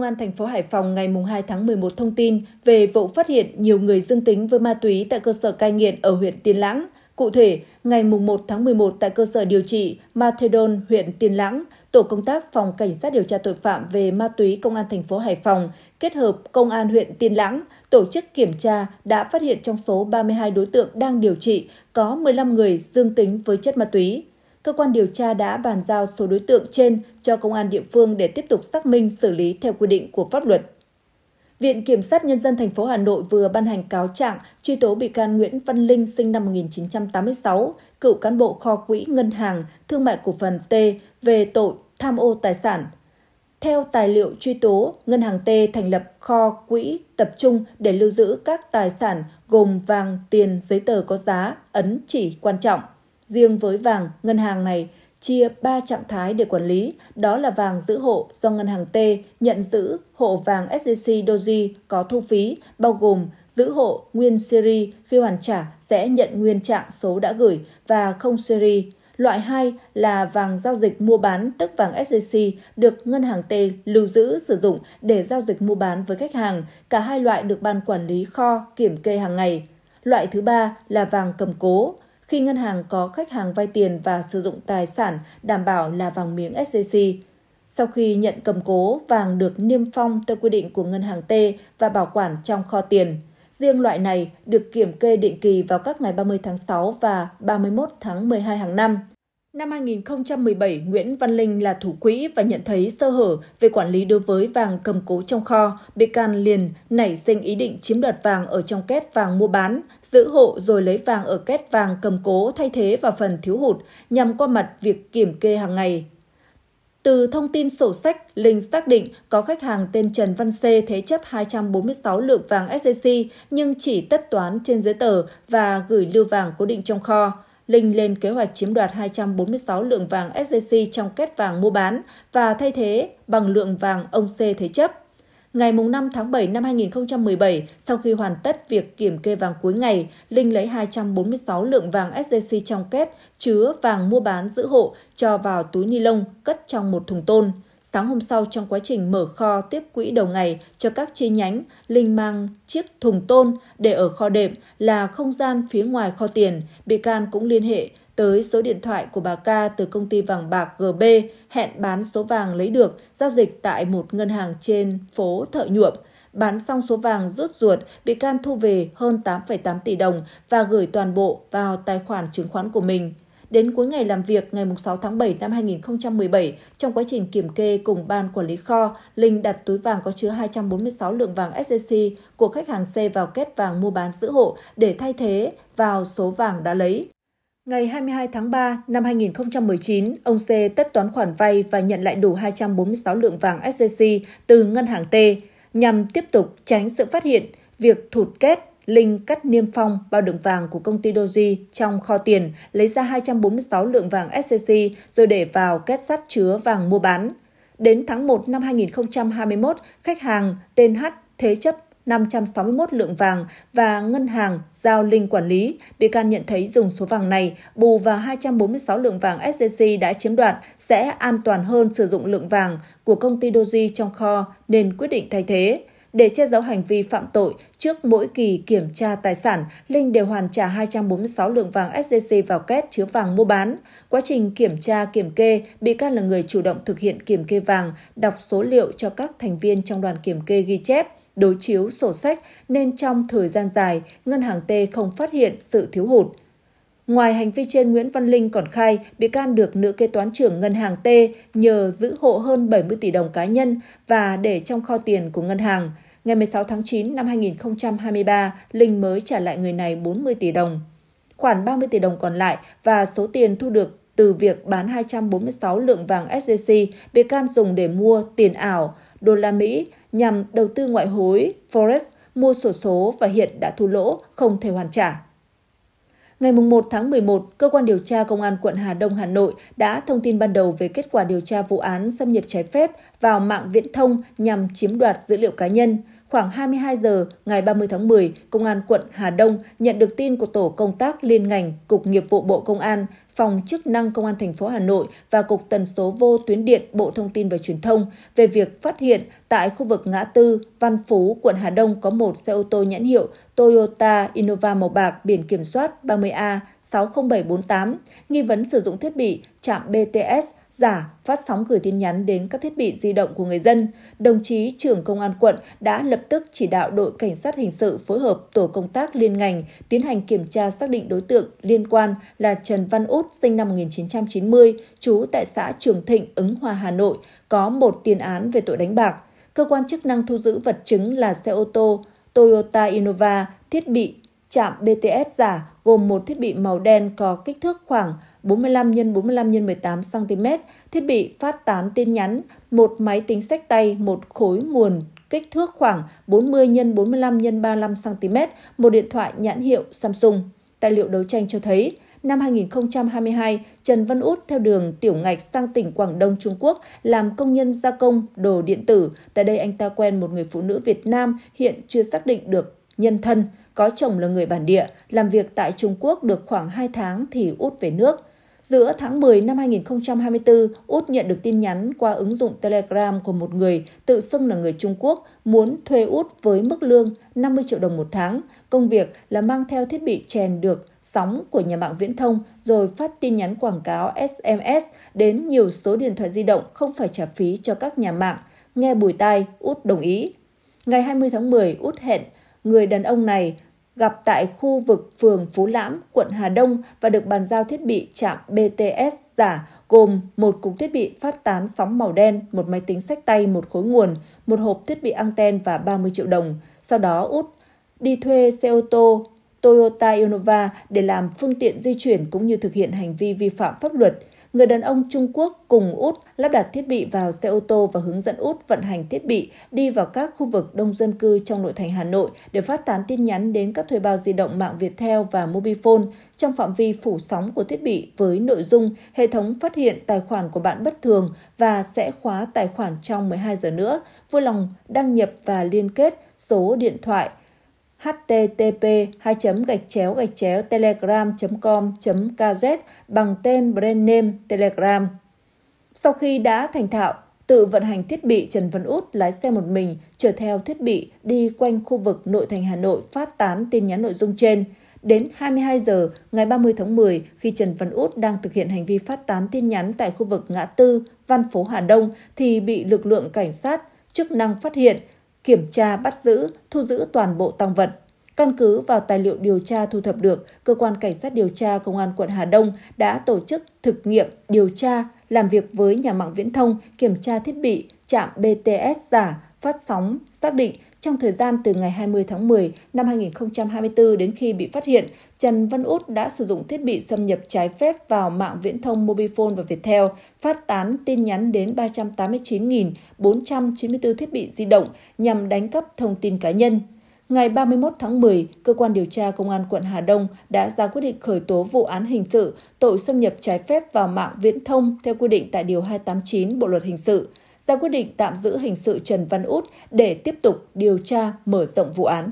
Công an thành phố Hải Phòng ngày 2 tháng 11 thông tin về vụ phát hiện nhiều người dương tính với ma túy tại cơ sở cai nghiện ở huyện Tiên Lãng. Cụ thể, ngày 1 tháng 11 tại cơ sở điều trị Methadone huyện Tiên Lãng, Tổ công tác Phòng Cảnh sát điều tra tội phạm về ma túy Công an thành phố Hải Phòng kết hợp Công an huyện Tiên Lãng tổ chức kiểm tra đã phát hiện trong số 32 đối tượng đang điều trị có 15 người dương tính với chất ma túy cơ quan điều tra đã bàn giao số đối tượng trên cho công an địa phương để tiếp tục xác minh xử lý theo quy định của pháp luật. Viện Kiểm sát Nhân dân thành phố Hà Nội vừa ban hành cáo trạng truy tố bị can Nguyễn Văn Linh sinh năm 1986, cựu cán bộ kho quỹ ngân hàng thương mại cổ phần T về tội tham ô tài sản. Theo tài liệu truy tố, Ngân hàng T thành lập kho quỹ tập trung để lưu giữ các tài sản gồm vàng, tiền, giấy tờ có giá, ấn chỉ quan trọng. Riêng với vàng, ngân hàng này chia 3 trạng thái để quản lý, đó là vàng giữ hộ do ngân hàng T nhận giữ hộ vàng SJC Doji có thu phí, bao gồm giữ hộ nguyên seri khi hoàn trả sẽ nhận nguyên trạng số đã gửi và không seri. Loại 2 là vàng giao dịch mua bán tức vàng SJC được ngân hàng T lưu giữ sử dụng để giao dịch mua bán với khách hàng. Cả hai loại được ban quản lý kho kiểm kê hàng ngày. Loại thứ ba là vàng cầm cố khi ngân hàng có khách hàng vay tiền và sử dụng tài sản đảm bảo là vàng miếng SJC. Sau khi nhận cầm cố, vàng được niêm phong theo quy định của ngân hàng T và bảo quản trong kho tiền. Riêng loại này được kiểm kê định kỳ vào các ngày 30 tháng 6 và 31 tháng 12 hàng năm. Năm 2017, Nguyễn Văn Linh là thủ quỹ và nhận thấy sơ hở về quản lý đối với vàng cầm cố trong kho, bị can liền nảy sinh ý định chiếm đoạt vàng ở trong két vàng mua bán, giữ hộ rồi lấy vàng ở két vàng cầm cố thay thế vào phần thiếu hụt nhằm qua mặt việc kiểm kê hàng ngày. Từ thông tin sổ sách, Linh xác định có khách hàng tên Trần Văn C thế chấp 246 lượng vàng SJC nhưng chỉ tất toán trên giấy tờ và gửi lưu vàng cố định trong kho. Linh lên kế hoạch chiếm đoạt 246 lượng vàng SJC trong kết vàng mua bán và thay thế bằng lượng vàng ông C thế chấp. Ngày 5 tháng 7 năm 2017, sau khi hoàn tất việc kiểm kê vàng cuối ngày, Linh lấy 246 lượng vàng SJC trong kết chứa vàng mua bán giữ hộ cho vào túi ni lông cất trong một thùng tôn. Sáng hôm sau trong quá trình mở kho tiếp quỹ đầu ngày cho các chi nhánh, Linh mang chiếc thùng tôn để ở kho đệm là không gian phía ngoài kho tiền. Bị can cũng liên hệ tới số điện thoại của bà Ca từ công ty vàng bạc GB hẹn bán số vàng lấy được giao dịch tại một ngân hàng trên phố Thợ Nhuộm. Bán xong số vàng rút ruột, bị can thu về hơn 8,8 tỷ đồng và gửi toàn bộ vào tài khoản chứng khoán của mình. Đến cuối ngày làm việc ngày 6 tháng 7 năm 2017, trong quá trình kiểm kê cùng ban quản lý kho, Linh đặt túi vàng có chứa 246 lượng vàng SJC của khách hàng C vào kết vàng mua bán giữ hộ để thay thế vào số vàng đã lấy. Ngày 22 tháng 3 năm 2019, ông C tất toán khoản vay và nhận lại đủ 246 lượng vàng SJC từ ngân hàng T nhằm tiếp tục tránh sự phát hiện việc thụt kết Linh cắt niêm phong bao đựng vàng của công ty Doji trong kho tiền, lấy ra 246 lượng vàng SCC rồi để vào két sắt chứa vàng mua bán. Đến tháng 1 năm 2021, khách hàng tên H thế chấp 561 lượng vàng và ngân hàng giao Linh quản lý, bị can nhận thấy dùng số vàng này bù vào 246 lượng vàng SCC đã chiếm đoạt sẽ an toàn hơn sử dụng lượng vàng của công ty Doji trong kho nên quyết định thay thế. Để che giấu hành vi phạm tội, trước mỗi kỳ kiểm tra tài sản, Linh đều hoàn trả 246 lượng vàng SJC vào két chứa vàng mua bán. Quá trình kiểm tra kiểm kê, bị can là người chủ động thực hiện kiểm kê vàng, đọc số liệu cho các thành viên trong đoàn kiểm kê ghi chép đối chiếu sổ sách nên trong thời gian dài, ngân hàng T không phát hiện sự thiếu hụt. Ngoài hành vi trên, Nguyễn Văn Linh còn khai bị can được nữ kế toán trưởng ngân hàng T nhờ giữ hộ hơn 70 tỷ đồng cá nhân và để trong kho tiền của ngân hàng. Ngày 16 tháng 9 năm 2023, Linh mới trả lại người này 40 tỷ đồng. Khoản 30 tỷ đồng còn lại và số tiền thu được từ việc bán 246 lượng vàng SJC, bị can dùng để mua tiền ảo, đô la Mỹ nhằm đầu tư ngoại hối, forex, mua sổ số và hiện đã thu lỗ, không thể hoàn trả. Ngày 1 tháng 11, Cơ quan điều tra Công an quận Hà Đông, Hà Nội đã thông tin ban đầu về kết quả điều tra vụ án xâm nhập trái phép vào mạng viễn thông nhằm chiếm đoạt dữ liệu cá nhân. Khoảng 22 giờ ngày 30 tháng 10, Công an quận Hà Đông nhận được tin của tổ công tác liên ngành Cục Nghiệp vụ Bộ Công an, Phòng chức năng Công an thành phố Hà Nội và Cục tần số vô tuyến điện Bộ Thông tin và Truyền thông về việc phát hiện tại khu vực ngã tư Văn Phú, quận Hà Đông có một xe ô tô nhãn hiệu Toyota Innova màu bạc biển kiểm soát 30A 60748, nghi vấn sử dụng thiết bị chạm BTS giả phát sóng gửi tin nhắn đến các thiết bị di động của người dân, đồng chí trưởng công an quận đã lập tức chỉ đạo đội cảnh sát hình sự phối hợp tổ công tác liên ngành tiến hành kiểm tra xác định đối tượng liên quan là Trần Văn Út sinh năm 1990, trú tại xã Trường Thịnh, Ứng Hòa, Hà Nội, có một tiền án về tội đánh bạc. Cơ quan chức năng thu giữ vật chứng là xe ô tô Toyota Innova, thiết bị Trạm BTS giả gồm một thiết bị màu đen có kích thước khoảng 45 x 45 x 18 cm, thiết bị phát tán tin nhắn, một máy tính sách tay, một khối nguồn kích thước khoảng 40 x 45 x 35 cm, một điện thoại nhãn hiệu Samsung. Tài liệu đấu tranh cho thấy, năm 2022, Trần Văn Út theo đường tiểu ngạch sang tỉnh Quảng Đông Trung Quốc làm công nhân gia công đồ điện tử. Tại đây anh ta quen một người phụ nữ Việt Nam hiện chưa xác định được nhân thân có chồng là người bản địa, làm việc tại Trung Quốc được khoảng 2 tháng thì Út về nước. Giữa tháng 10 năm 2024, Út nhận được tin nhắn qua ứng dụng Telegram của một người tự xưng là người Trung Quốc muốn thuê Út với mức lương 50 triệu đồng một tháng. Công việc là mang theo thiết bị chèn được sóng của nhà mạng viễn thông rồi phát tin nhắn quảng cáo SMS đến nhiều số điện thoại di động không phải trả phí cho các nhà mạng. Nghe bùi tai, Út đồng ý. Ngày 20 tháng 10, Út hẹn người đàn ông này gặp tại khu vực phường Phú Lãm, quận Hà Đông và được bàn giao thiết bị chạm BTS giả gồm một cục thiết bị phát tán sóng màu đen, một máy tính sách tay, một khối nguồn, một hộp thiết bị anten và 30 triệu đồng. Sau đó Út đi thuê xe ô tô Toyota Innova để làm phương tiện di chuyển cũng như thực hiện hành vi vi phạm pháp luật người đàn ông Trung Quốc cùng Út lắp đặt thiết bị vào xe ô tô và hướng dẫn Út vận hành thiết bị đi vào các khu vực đông dân cư trong nội thành Hà Nội để phát tán tin nhắn đến các thuê bao di động mạng Viettel và Mobifone trong phạm vi phủ sóng của thiết bị với nội dung hệ thống phát hiện tài khoản của bạn bất thường và sẽ khóa tài khoản trong 12 giờ nữa. Vui lòng đăng nhập và liên kết số điện thoại http 2 gạch chéo gạch chéo telegram com kz bằng tên brand name telegram sau khi đã thành thạo tự vận hành thiết bị trần văn út lái xe một mình chở theo thiết bị đi quanh khu vực nội thành hà nội phát tán tin nhắn nội dung trên Đến 22 giờ ngày 30 tháng 10, khi Trần Văn Út đang thực hiện hành vi phát tán tin nhắn tại khu vực ngã tư Văn phố Hà Đông thì bị lực lượng cảnh sát chức năng phát hiện kiểm tra bắt giữ, thu giữ toàn bộ tăng vật. Căn cứ vào tài liệu điều tra thu thập được, cơ quan cảnh sát điều tra công an quận Hà Đông đã tổ chức thực nghiệm điều tra, làm việc với nhà mạng viễn thông, kiểm tra thiết bị trạm BTS giả phát sóng, xác định trong thời gian từ ngày 20 tháng 10 năm 2024 đến khi bị phát hiện, Trần Văn Út đã sử dụng thiết bị xâm nhập trái phép vào mạng viễn thông Mobifone và Viettel, phát tán tin nhắn đến 389.494 thiết bị di động nhằm đánh cắp thông tin cá nhân. Ngày 31 tháng 10, cơ quan điều tra công an quận Hà Đông đã ra quyết định khởi tố vụ án hình sự tội xâm nhập trái phép vào mạng viễn thông theo quy định tại điều 289 Bộ luật hình sự ra quyết định tạm giữ hình sự Trần Văn Út để tiếp tục điều tra mở rộng vụ án.